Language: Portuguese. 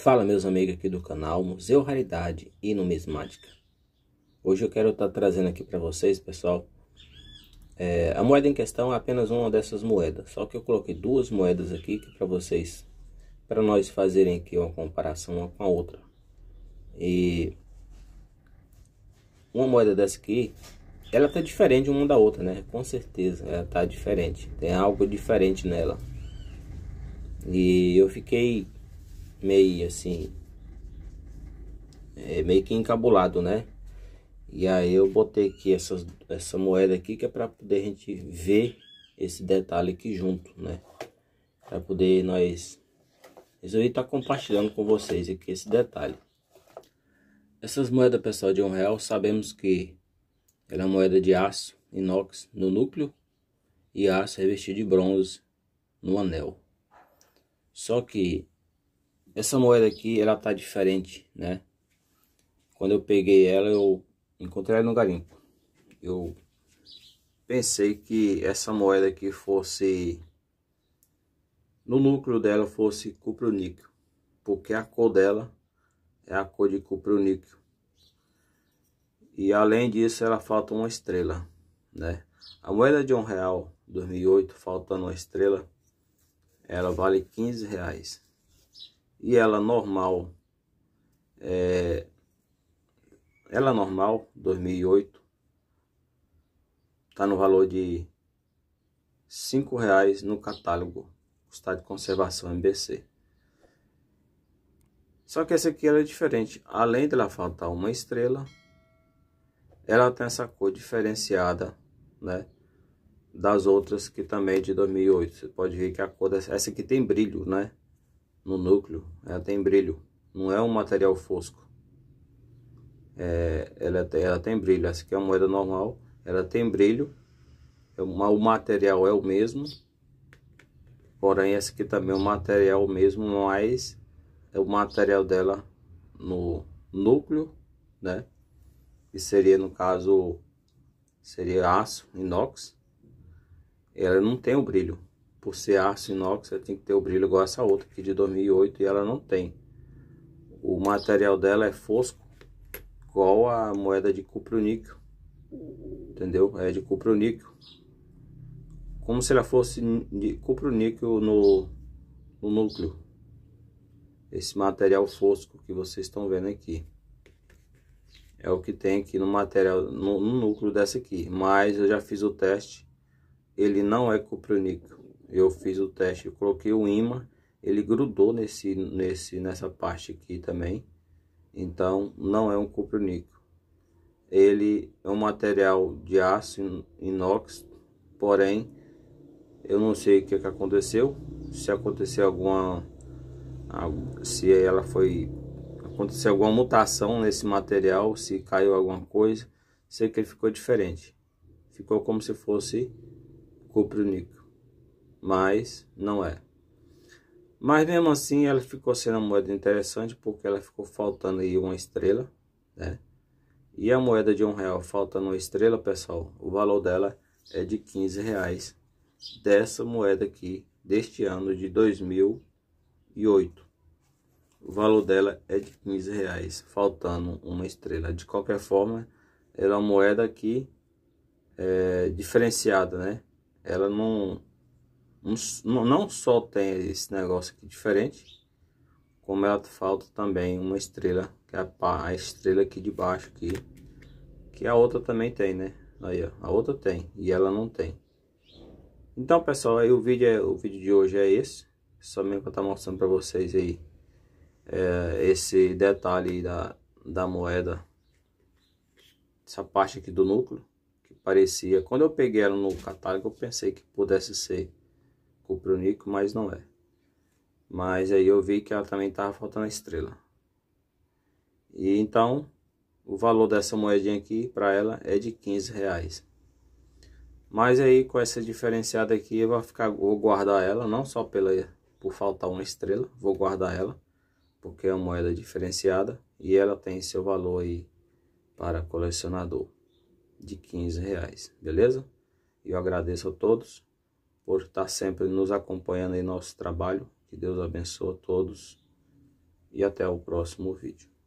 Fala meus amigos aqui do canal Museu Raridade e Numismática Hoje eu quero estar tá trazendo aqui para vocês pessoal é, A moeda em questão é apenas uma dessas moedas Só que eu coloquei duas moedas aqui para vocês Para nós fazerem aqui uma comparação uma com a outra E uma moeda dessa aqui Ela tá diferente uma da outra né Com certeza ela tá diferente Tem algo diferente nela E eu fiquei meio assim. É meio que encabulado, né? E aí eu botei aqui essa moeda aqui que é para poder a gente ver esse detalhe aqui junto, né? Para poder nós resolvi estar tá compartilhando com vocês aqui esse detalhe. Essas moedas, pessoal, de um real, sabemos que ela é moeda de aço, inox no núcleo e aço é revestido de bronze no anel. Só que essa moeda aqui, ela tá diferente, né? Quando eu peguei ela, eu encontrei ela no garimpo. Eu pensei que essa moeda aqui fosse... No núcleo dela fosse cupro-níquel. Porque a cor dela é a cor de cupro-níquel. E além disso, ela falta uma estrela, né? A moeda de um real 2008 faltando uma estrela, ela vale 15 reais e ela normal, é, ela normal 2008 está no valor de cinco reais no catálogo estado de conservação MBC. Só que essa aqui ela é diferente, além dela faltar uma estrela, ela tem essa cor diferenciada, né? Das outras que também é de 2008. Você pode ver que a cor dessa, essa aqui tem brilho, né? no núcleo, ela tem brilho, não é um material fosco. É, ela, tem, ela tem brilho, essa aqui é uma moeda normal, ela tem brilho, é uma, o material é o mesmo, porém essa aqui também é o material mesmo, mas é o material dela no núcleo, né? Que seria no caso, seria aço, inox, ela não tem o brilho, por ser aço inox, ela tem que ter o brilho igual essa outra aqui é de 2008 e ela não tem. O material dela é fosco, igual a moeda de cupro-níquel, entendeu? É de cupro-níquel. Como se ela fosse de cupro-níquel no, no núcleo. Esse material fosco que vocês estão vendo aqui. É o que tem aqui no material, no, no núcleo dessa aqui. Mas eu já fiz o teste, ele não é cupro-níquel eu fiz o teste, coloquei o imã, ele grudou nesse, nesse, nessa parte aqui também. Então, não é um cuproníquel. Ele é um material de aço inox, porém, eu não sei o que, é que aconteceu. Se aconteceu alguma... Se ela foi... Aconteceu alguma mutação nesse material, se caiu alguma coisa. Sei que ele ficou diferente. Ficou como se fosse cuproníquel mas não é. Mas mesmo assim ela ficou sendo uma moeda interessante porque ela ficou faltando aí uma estrela, né? E a moeda de um real faltando uma estrela, pessoal, o valor dela é de 15 reais dessa moeda aqui deste ano de 2008. O valor dela é de 15 reais, faltando uma estrela. De qualquer forma, ela é uma moeda aqui é diferenciada, né? Ela não um, não só tem esse negócio aqui diferente, como ela falta também uma estrela, que é a, a estrela aqui de baixo aqui, que a outra também tem, né? Aí, ó, a outra tem e ela não tem. Então, pessoal, aí o vídeo, é, o vídeo de hoje é esse. Só mesmo para estar tá mostrando para vocês aí é, esse detalhe da, da moeda. Essa parte aqui do núcleo, que parecia... Quando eu peguei ela no catálogo, eu pensei que pudesse ser pro, o Nico, mas não é. Mas aí eu vi que ela também tava faltando a estrela. E então, o valor dessa moedinha aqui para ela é de 15 reais. Mas aí com essa diferenciada aqui eu vou ficar, vou guardar ela, não só pela por faltar uma estrela, vou guardar ela, porque é uma moeda diferenciada e ela tem seu valor aí para colecionador de 15 reais, beleza? Eu agradeço a todos por estar sempre nos acompanhando em nosso trabalho. Que Deus abençoe a todos e até o próximo vídeo.